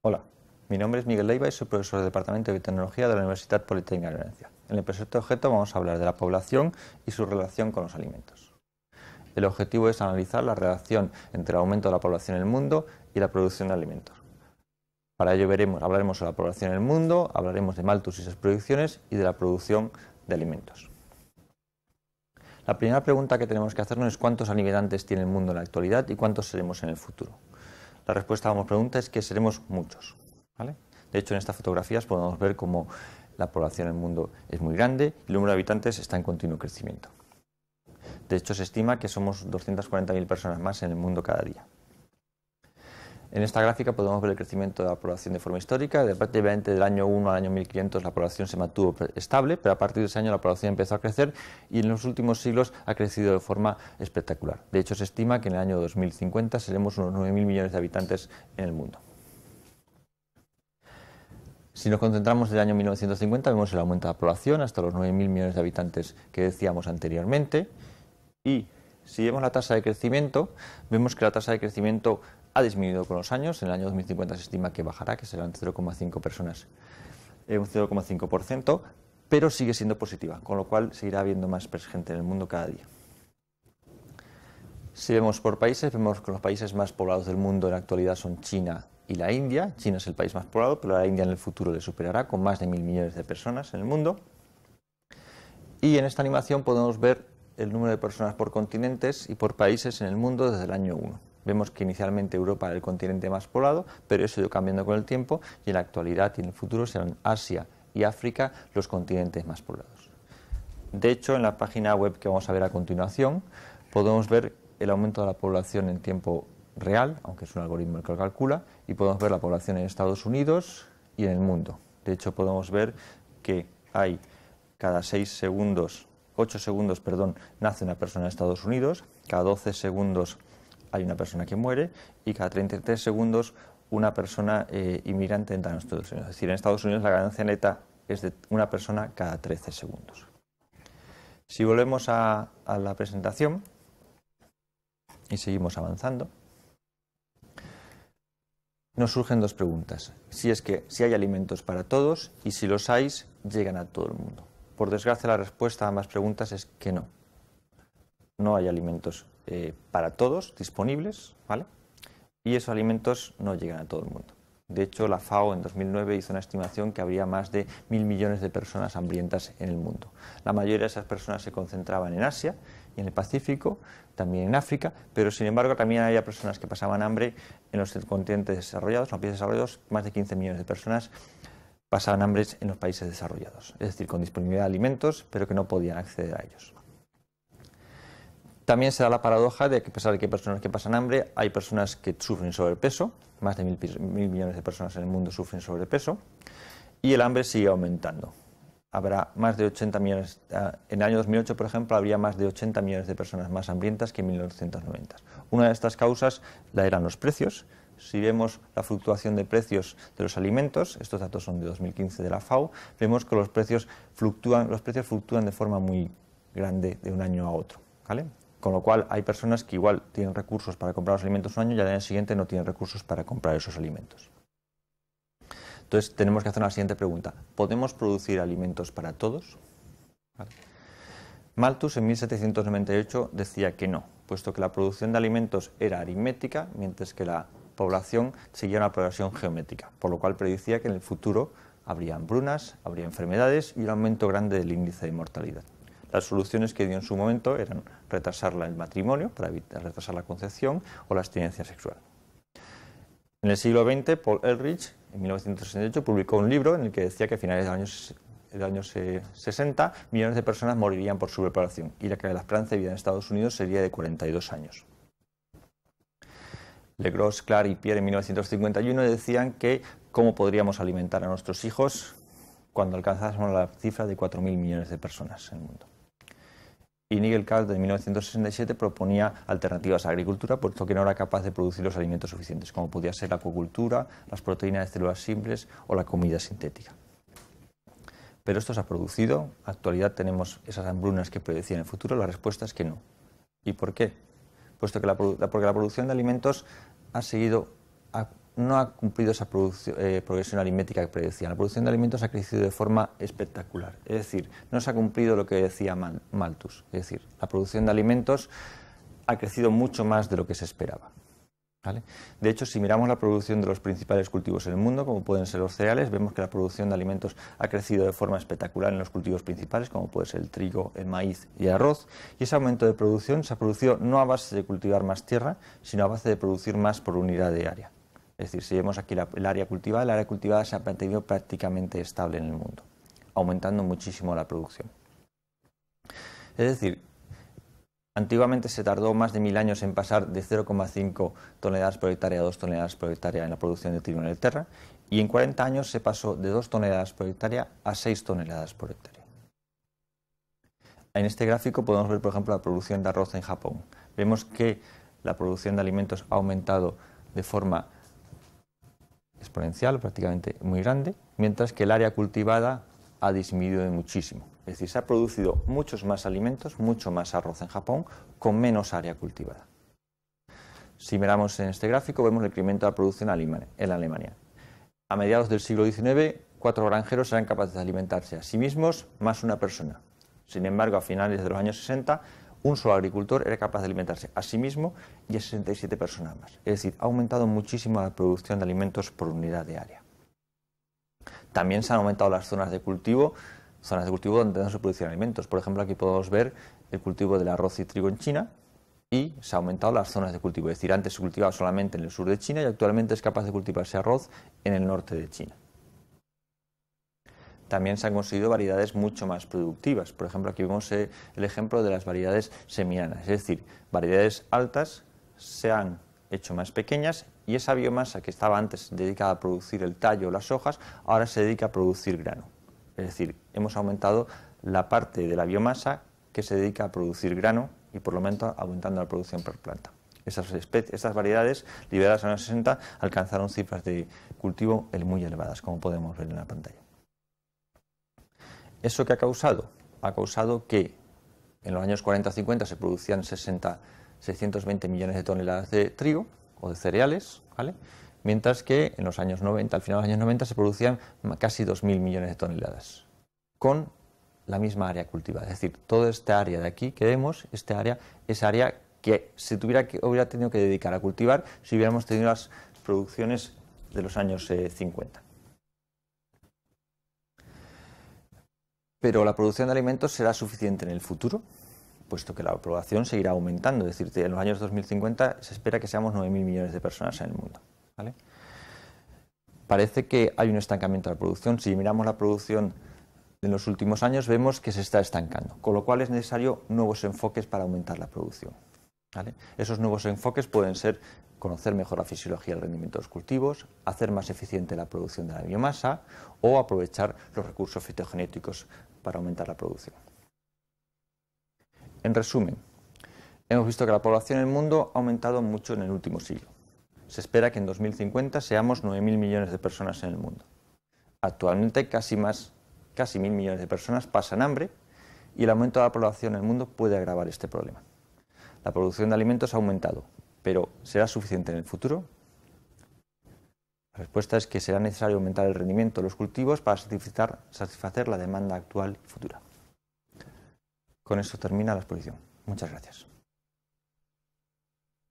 Hola, mi nombre es Miguel Leiva y soy profesor del Departamento de Biotecnología de la Universidad Politécnica de Valencia. En el presente objeto vamos a hablar de la población y su relación con los alimentos. El objetivo es analizar la relación entre el aumento de la población en el mundo y la producción de alimentos. Para ello veremos, hablaremos de la población en el mundo, hablaremos de Malthus y sus proyecciones y de la producción de alimentos. La primera pregunta que tenemos que hacernos es cuántos alimentantes tiene el mundo en la actualidad y cuántos seremos en el futuro. La respuesta a la pregunta es que seremos muchos. De hecho, en estas fotografías podemos ver cómo la población del mundo es muy grande y el número de habitantes está en continuo crecimiento. De hecho, se estima que somos 240.000 personas más en el mundo cada día. En esta gráfica podemos ver el crecimiento de la población de forma histórica. De prácticamente del año 1 al año 1500 la población se mantuvo estable, pero a partir de ese año la población empezó a crecer y en los últimos siglos ha crecido de forma espectacular. De hecho, se estima que en el año 2050 seremos unos 9.000 millones de habitantes en el mundo. Si nos concentramos en el año 1950, vemos el aumento de la población hasta los 9.000 millones de habitantes que decíamos anteriormente y si vemos la tasa de crecimiento, vemos que la tasa de crecimiento ha disminuido con los años. En el año 2050 se estima que bajará, que serán 0,5 personas, eh, un 0,5%, pero sigue siendo positiva, con lo cual seguirá habiendo más gente en el mundo cada día. Si vemos por países, vemos que los países más poblados del mundo en la actualidad son China y la India. China es el país más poblado, pero la India en el futuro le superará con más de mil millones de personas en el mundo. Y en esta animación podemos ver el número de personas por continentes y por países en el mundo desde el año 1. Vemos que inicialmente Europa era el continente más poblado, pero eso iba cambiando con el tiempo y en la actualidad y en el futuro serán Asia y África los continentes más poblados. De hecho, en la página web que vamos a ver a continuación, podemos ver el aumento de la población en tiempo real, aunque es un algoritmo el que lo calcula, y podemos ver la población en Estados Unidos y en el mundo. De hecho, podemos ver que hay cada seis segundos 8 segundos, perdón, nace una persona en Estados Unidos, cada 12 segundos hay una persona que muere y cada 33 segundos una persona eh, inmigrante entra en Estados Unidos. Es decir, en Estados Unidos la ganancia neta es de una persona cada 13 segundos. Si volvemos a, a la presentación y seguimos avanzando, nos surgen dos preguntas. Si es que si hay alimentos para todos y si los hay, llegan a todo el mundo. Por desgracia, la respuesta a más preguntas es que no. No hay alimentos eh, para todos disponibles, ¿vale? Y esos alimentos no llegan a todo el mundo. De hecho, la FAO en 2009 hizo una estimación que habría más de mil millones de personas hambrientas en el mundo. La mayoría de esas personas se concentraban en Asia y en el Pacífico, también en África, pero sin embargo también había personas que pasaban hambre en los continentes desarrollados, en los países desarrollados, más de 15 millones de personas pasaban hambre en los países desarrollados, es decir, con disponibilidad de alimentos, pero que no podían acceder a ellos. También se da la paradoja de que, a pesar de que hay personas que pasan hambre, hay personas que sufren sobrepeso, más de mil, millones de personas en el mundo sufren sobrepeso, y el hambre sigue aumentando. Habrá más de 80 millones, ah, en el año 2008, por ejemplo, habría más de 80 millones de personas más hambrientas que en 1990. Una de estas causas la eran los precios, si vemos la fluctuación de precios de los alimentos, estos datos son de 2015 de la FAO, vemos que los precios fluctúan, los precios fluctúan de forma muy grande de un año a otro. Con lo cual hay personas que igual tienen recursos para comprar los alimentos un año y al año siguiente no tienen recursos para comprar esos alimentos. Entonces tenemos que hacer la siguiente pregunta. ¿Podemos producir alimentos para todos? Malthus en 1798 decía que no, puesto que la producción de alimentos era aritmética, mientras que la población seguía una progresión geométrica, por lo cual predicía que en el futuro habría hambrunas, habría enfermedades y un aumento grande del índice de mortalidad. Las soluciones que dio en su momento eran retrasar el matrimonio para evitar retrasar la concepción o la abstinencia sexual. En el siglo XX, Paul Elrich, en 1968, publicó un libro en el que decía que a finales de los años 60, millones de personas morirían por su preparación y la de la esperanza de vida en Estados Unidos sería de 42 años. Legros, Clark y Pierre en 1951 decían que cómo podríamos alimentar a nuestros hijos cuando alcanzásemos la cifra de 4.000 millones de personas en el mundo. Y Nigel Carter en 1967, proponía alternativas a la agricultura, puesto que no era capaz de producir los alimentos suficientes, como podía ser la acuicultura, las proteínas de células simples o la comida sintética. Pero esto se ha producido, actualidad tenemos esas hambrunas que predecían el futuro, la respuesta es que no. ¿Y por qué? puesto que la, porque la producción de alimentos ha seguido, no ha cumplido esa eh, progresión aritmética que predecían. La producción de alimentos ha crecido de forma espectacular, es decir, no se ha cumplido lo que decía Malthus, es decir, la producción de alimentos ha crecido mucho más de lo que se esperaba. De hecho, si miramos la producción de los principales cultivos en el mundo, como pueden ser los cereales, vemos que la producción de alimentos ha crecido de forma espectacular en los cultivos principales, como puede ser el trigo, el maíz y el arroz, y ese aumento de producción se ha producido no a base de cultivar más tierra, sino a base de producir más por unidad de área. Es decir, si vemos aquí el área cultivada, el área cultivada se ha mantenido prácticamente estable en el mundo, aumentando muchísimo la producción. Es decir, Antiguamente se tardó más de mil años en pasar de 0,5 toneladas por hectárea a 2 toneladas por hectárea en la producción de trigo en el Terra y en 40 años se pasó de 2 toneladas por hectárea a 6 toneladas por hectárea. En este gráfico podemos ver, por ejemplo, la producción de arroz en Japón. Vemos que la producción de alimentos ha aumentado de forma exponencial, prácticamente muy grande, mientras que el área cultivada ha disminuido muchísimo. Es decir, se ha producido muchos más alimentos, mucho más arroz en Japón, con menos área cultivada. Si miramos en este gráfico, vemos el incremento de la producción en Alemania. A mediados del siglo XIX, cuatro granjeros eran capaces de alimentarse a sí mismos más una persona. Sin embargo, a finales de los años 60, un solo agricultor era capaz de alimentarse a sí mismo y a 67 personas más. Es decir, ha aumentado muchísimo la producción de alimentos por unidad de área. También se han aumentado las zonas de cultivo, zonas de cultivo donde no se producen alimentos. Por ejemplo, aquí podemos ver el cultivo del arroz y trigo en China y se han aumentado las zonas de cultivo. Es decir, antes se cultivaba solamente en el sur de China y actualmente es capaz de cultivarse arroz en el norte de China. También se han conseguido variedades mucho más productivas. Por ejemplo, aquí vemos eh, el ejemplo de las variedades semianas, es decir, variedades altas se han hecho más pequeñas y esa biomasa que estaba antes dedicada a producir el tallo o las hojas, ahora se dedica a producir grano. Es decir, hemos aumentado la parte de la biomasa que se dedica a producir grano y por lo menos aumentando la producción por planta. Estas, variedades liberadas en los 60 alcanzaron cifras de cultivo muy elevadas, como podemos ver en la pantalla. ¿Eso que ha causado? Ha causado que en los años 40-50 se producían 60 620 millones de toneladas de trigo o de cereales, mientras que en los años 90, al final de los años 90, se producían casi 2.000 millones de toneladas, con la misma área cultivada. Es decir, toda esta área de aquí que vemos, esta área, es área que se tuviera que, hubiera tenido que dedicar a cultivar si hubiéramos tenido las producciones de los años 50. Eh, Pero la producción de alimentos será suficiente en el futuro, puesto que la población seguirá aumentando. Es decir, en los años 2050 se espera que seamos 9.000 millones de personas en el mundo. Parece que hay un estancamiento de la producción. Si miramos la producción en los últimos años, vemos que se está estancando, con lo cual es necesario nuevos enfoques para aumentar la producción. Esos nuevos enfoques pueden ser conocer mejor la fisiología del rendimiento de los cultivos, hacer más eficiente la producción de la biomasa o aprovechar los recursos fitogenéticos para aumentar la producción. En resumen, hemos visto que la población en el mundo ha aumentado mucho en el último siglo. Se espera que en 2050 seamos 9.000 millones de personas en el mundo. Actualmente casi más, casi 1.000 millones de personas pasan hambre y el aumento de la población en el mundo puede agravar este problema. La producción de alimentos ha aumentado, pero ¿será suficiente en el futuro? La respuesta es que será necesario aumentar el rendimiento de los cultivos para satisfacer, satisfacer la demanda actual y futura. Con esto termina la exposición. Muchas gracias.